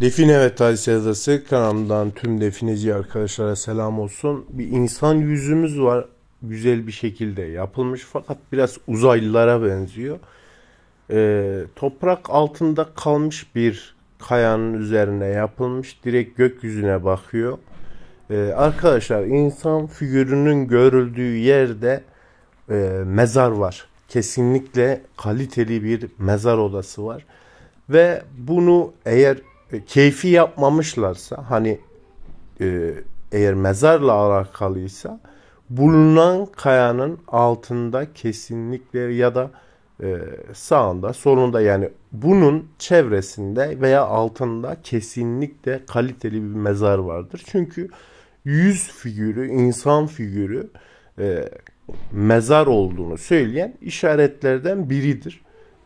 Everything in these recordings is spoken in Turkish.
Define Evet Hadise Adası kanalımdan tüm defineci arkadaşlara selam olsun. Bir insan yüzümüz var. Güzel bir şekilde yapılmış fakat biraz uzaylılara benziyor. Ee, toprak altında kalmış bir kayanın üzerine yapılmış. Direkt gökyüzüne bakıyor. Ee, arkadaşlar insan figürünün görüldüğü yerde e, mezar var. Kesinlikle kaliteli bir mezar odası var. Ve bunu eğer e, keyfi yapmamışlarsa hani e, eğer mezarla alakalıysa bulunan kayanın altında kesinlikle ya da e, sağında solunda yani bunun çevresinde veya altında kesinlikle kaliteli bir mezar vardır. Çünkü yüz figürü, insan figürü e, mezar olduğunu söyleyen işaretlerden biridir.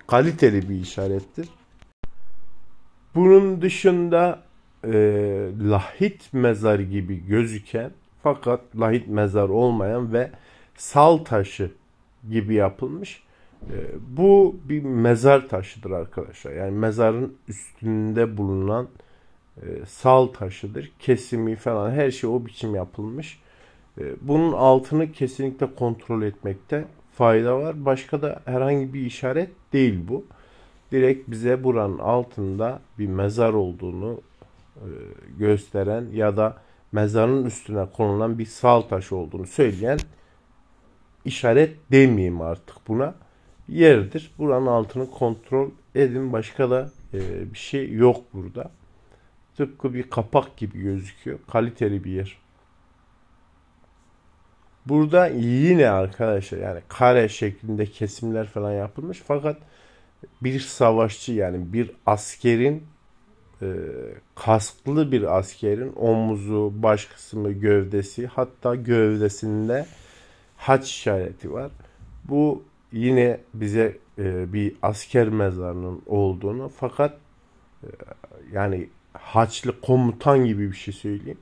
Kaliteli bir işarettir. Bunun dışında e, lahit mezar gibi gözüken fakat lahit mezar olmayan ve sal taşı gibi yapılmış. E, bu bir mezar taşıdır arkadaşlar. Yani mezarın üstünde bulunan e, sal taşıdır. Kesimi falan her şey o biçim yapılmış. E, bunun altını kesinlikle kontrol etmekte fayda var. Başka da herhangi bir işaret değil bu direkt bize buranın altında bir mezar olduğunu e, gösteren ya da mezarın üstüne konulan bir sal taşı olduğunu söyleyen işaret demeyeyim artık buna yerdir. Buranın altını kontrol edin. Başka da e, bir şey yok burada. Tıpkı bir kapak gibi gözüküyor. Kaliteli bir yer. Burada yine arkadaşlar yani kare şeklinde kesimler falan yapılmış. Fakat bir savaşçı yani bir askerin e, kasklı bir askerin omuzu, baş kısmı, gövdesi hatta gövdesinde haç işareti var. Bu yine bize e, bir asker mezarının olduğunu fakat e, yani haçlı komutan gibi bir şey söyleyeyim.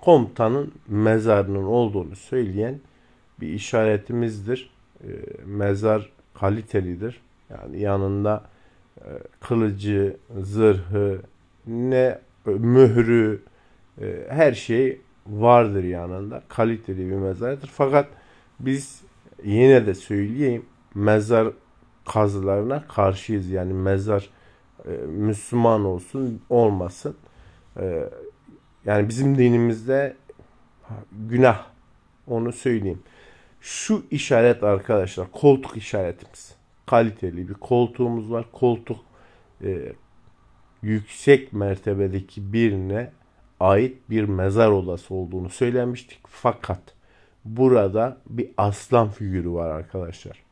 Komutanın mezarının olduğunu söyleyen bir işaretimizdir. E, mezar kalitelidir. Yani yanında e, kılıcı, zırhı, ne e, mührü, e, her şey vardır yanında. Kaliteli bir mezardır. Fakat biz yine de söyleyeyim mezar kazılarına karşıyız. Yani mezar Müslüman olsun olmasın. yani bizim dinimizde günah onu söyleyeyim. Şu işaret arkadaşlar koltuk işaretimiz kaliteli bir koltuğumuz var. Koltuk e, yüksek mertebedeki birine ait bir mezar odası olduğunu söylemiştik. Fakat burada bir aslan figürü var arkadaşlar.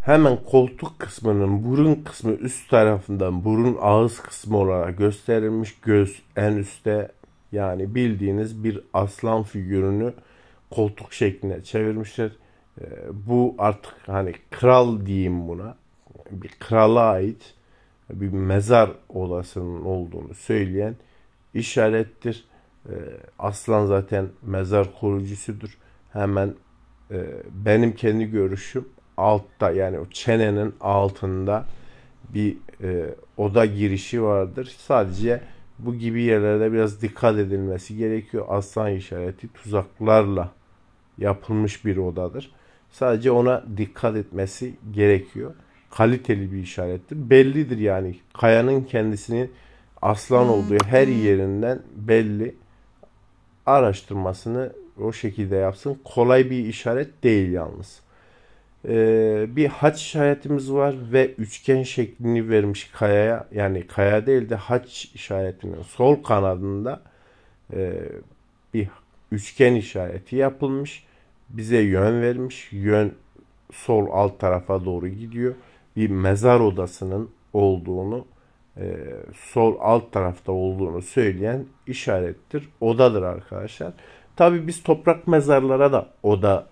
Hemen koltuk kısmının burun kısmı üst tarafından burun ağız kısmı olarak gösterilmiş. Göz en üstte yani bildiğiniz bir aslan figürünü koltuk şekline çevirmişler. Ee, bu artık hani kral diyeyim buna bir krala ait bir mezar olasının olduğunu söyleyen işarettir. Ee, aslan zaten mezar korucusudur. Hemen e, benim kendi görüşüm altta yani o çenenin altında bir e, oda girişi vardır. Sadece bu gibi yerlerde biraz dikkat edilmesi gerekiyor. Aslan işareti tuzaklarla yapılmış bir odadır. Sadece ona dikkat etmesi gerekiyor. Kaliteli bir işarettir. Bellidir yani. Kayanın kendisinin aslan olduğu her yerinden belli. Araştırmasını o şekilde yapsın. Kolay bir işaret değil yalnız. Ee, bir haç işaretimiz var ve üçgen şeklini vermiş kayaya. Yani kaya değil de haç işaretinin sol kanadında e, bir üçgen işareti yapılmış bize yön vermiş. Yön sol alt tarafa doğru gidiyor. Bir mezar odasının olduğunu e, sol alt tarafta olduğunu söyleyen işarettir. Odadır arkadaşlar. Tabi biz toprak mezarlara da oda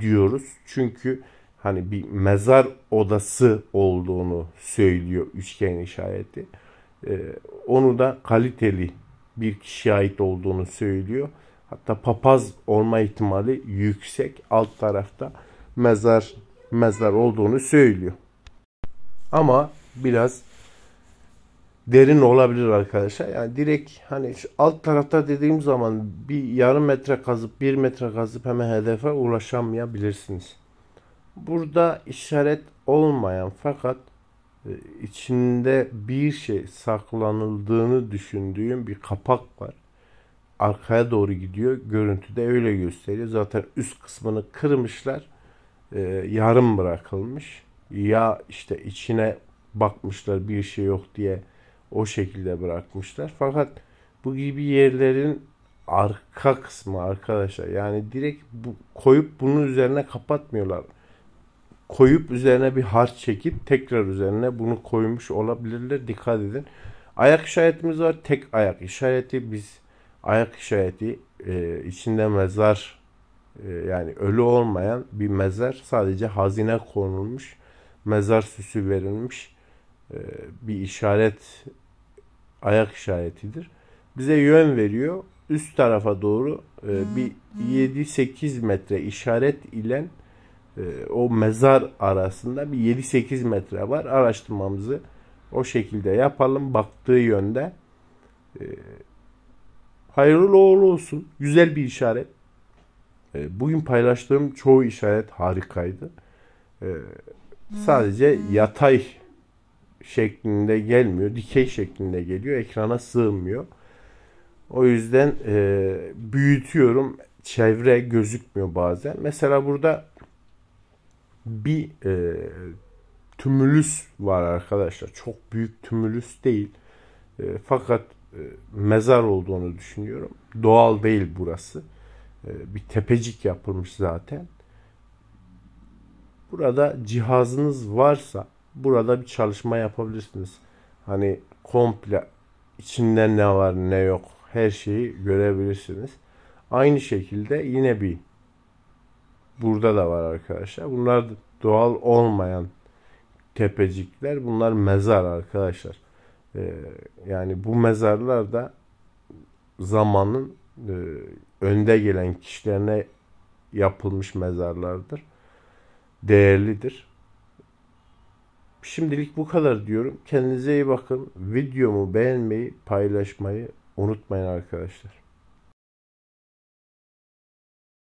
diyoruz. Çünkü hani bir mezar odası olduğunu söylüyor üçgen işareti. E, onu da kaliteli bir kişiye ait olduğunu söylüyor hatta papaz olma ihtimali yüksek alt tarafta mezar mezar olduğunu söylüyor. Ama biraz derin olabilir arkadaşlar. Yani direkt hani alt tarafta dediğim zaman bir yarım metre kazıp bir metre kazıp hemen hedefe ulaşamayabilirsiniz. Burada işaret olmayan fakat e, içinde bir şey saklanıldığını düşündüğüm bir kapak var arkaya doğru gidiyor. Görüntüde öyle gösteriyor. Zaten üst kısmını kırmışlar. E, yarım bırakılmış. Ya işte içine bakmışlar bir şey yok diye o şekilde bırakmışlar. Fakat bu gibi yerlerin arka kısmı arkadaşlar. Yani direkt bu, koyup bunun üzerine kapatmıyorlar. Koyup üzerine bir harç çekip tekrar üzerine bunu koymuş olabilirler. Dikkat edin. Ayak işaretimiz var. Tek ayak işareti biz ayak işareti e, içinde mezar e, yani ölü olmayan bir mezar sadece hazine konulmuş mezar süsü verilmiş e, bir işaret ayak işaretidir. Bize yön veriyor. Üst tarafa doğru e, bir 7-8 metre işaret ile e, o mezar arasında bir 7-8 metre var. Araştırmamızı o şekilde yapalım. Baktığı yönde e, Hayırlı oğlu olsun. Güzel bir işaret. E, bugün paylaştığım çoğu işaret harikaydı. E, sadece yatay şeklinde gelmiyor. Dikey şeklinde geliyor. Ekrana sığmıyor. O yüzden e, büyütüyorum. Çevre gözükmüyor bazen. Mesela burada bir e, tümülüs var arkadaşlar. Çok büyük tümülüs değil. fakat e, mezar olduğunu düşünüyorum. Doğal değil burası. E, bir tepecik yapılmış zaten. Burada cihazınız varsa burada bir çalışma yapabilirsiniz. Hani komple içinde ne var ne yok her şeyi görebilirsiniz. Aynı şekilde yine bir burada da var arkadaşlar. Bunlar doğal olmayan tepecikler. Bunlar mezar arkadaşlar. E, yani bu mezarlar da zamanın e, önde gelen kişilerine yapılmış mezarlardır. Değerlidir. Şimdilik bu kadar diyorum. Kendinize iyi bakın. Videomu beğenmeyi, paylaşmayı unutmayın arkadaşlar.